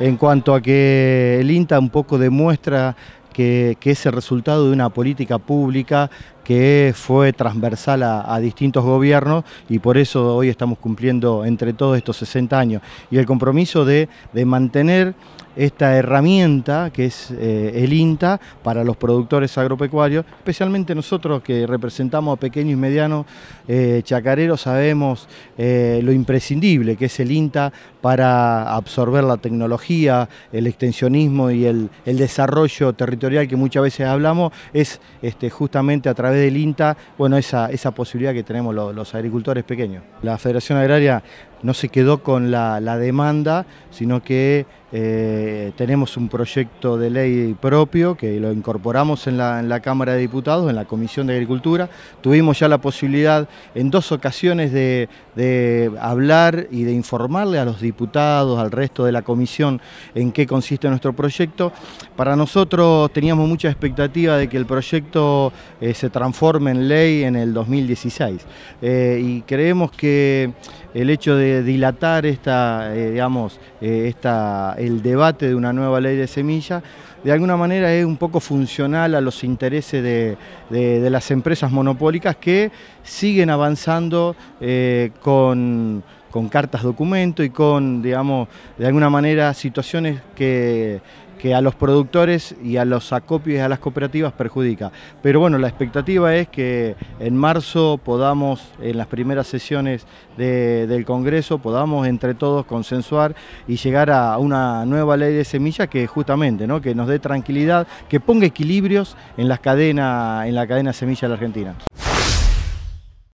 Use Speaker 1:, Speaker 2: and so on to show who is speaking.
Speaker 1: en cuanto a que el INTA un poco demuestra que, que, es el resultado de una política pública que fue transversal a, distintos gobiernos y por eso hoy estamos cumpliendo entre todos estos 60 años. Y el compromiso de, mantener esta herramienta que es eh, el INTA para los productores agropecuarios, especialmente nosotros que representamos a pequeños y medianos eh, chacareros, sabemos eh, lo imprescindible que es el INTA para absorber la tecnología, el extensionismo y el, desarrollo territorial que muchas veces hablamos, es este, justamente a través del INTA, bueno, esa, posibilidad que tenemos los, los agricultores pequeños. La Federación Agraria no se quedó con la, demanda, sino que eh, tenemos un proyecto de ley propio que lo incorporamos en la, Cámara de Diputados, en la Comisión de Agricultura. Tuvimos ya la posibilidad en dos ocasiones de, hablar y de informarle a los diputados, al resto de la comisión, en qué consiste nuestro proyecto. Para nosotros teníamos mucha expectativa de que el proyecto eh, se transforme en ley en el 2016 eh, y creemos que el hecho de dilatar esta, eh, digamos, eh, el debate de una nueva ley de semilla, de alguna manera es un poco funcional a los intereses de, las empresas monopólicas que siguen avanzando eh, con, con cartas documento y con, digamos, de alguna manera situaciones que que a los productores y a los acopios y a las cooperativas perjudica. Pero bueno, la expectativa es que en marzo podamos, en las primeras sesiones del Congreso, podamos entre todos consensuar y llegar a una nueva ley de semillas que justamente, ¿no? que nos dé tranquilidad, que ponga equilibrios en las cadenas, en la cadena semilla de la Argentina.